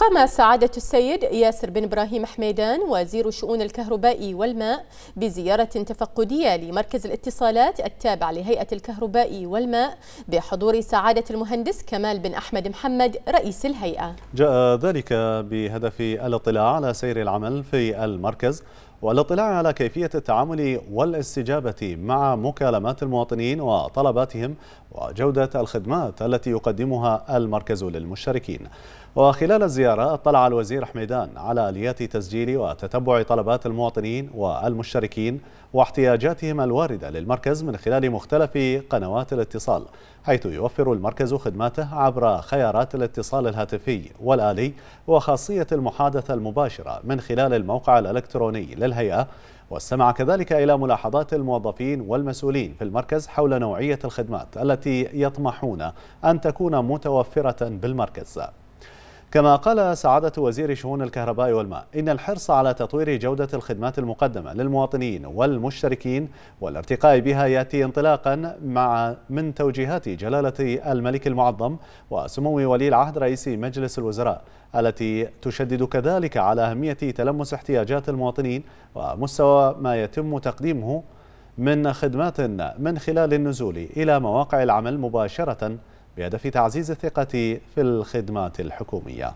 قام سعادة السيد ياسر بن إبراهيم حميدان وزير شؤون الكهرباء والماء بزيارة تفقدية لمركز الاتصالات التابع لهيئة الكهرباء والماء بحضور سعادة المهندس كمال بن أحمد محمد رئيس الهيئة جاء ذلك بهدف الاطلاع على سير العمل في المركز والاطلاع على كيفية التعامل والاستجابة مع مكالمات المواطنين وطلباتهم وجودة الخدمات التي يقدمها المركز للمشتركين وخلال الزيارة اطلع الوزير حميدان على آليات تسجيل وتتبع طلبات المواطنين والمشتركين واحتياجاتهم الواردة للمركز من خلال مختلف قنوات الاتصال حيث يوفر المركز خدماته عبر خيارات الاتصال الهاتفي والآلي وخاصية المحادثة المباشرة من خلال الموقع الإلكتروني للهيئة واستمع كذلك إلى ملاحظات الموظفين والمسؤولين في المركز حول نوعية الخدمات التي يطمحون أن تكون متوفرة بالمركز كما قال سعادة وزير شؤون الكهرباء والماء إن الحرص على تطوير جودة الخدمات المقدمة للمواطنين والمشتركين والارتقاء بها يأتي انطلاقا مع من توجيهات جلالة الملك المعظم وسمو ولي العهد رئيس مجلس الوزراء التي تشدد كذلك على أهمية تلمس احتياجات المواطنين ومستوى ما يتم تقديمه من خدمات من خلال النزول إلى مواقع العمل مباشرة بهدف تعزيز الثقة في الخدمات الحكومية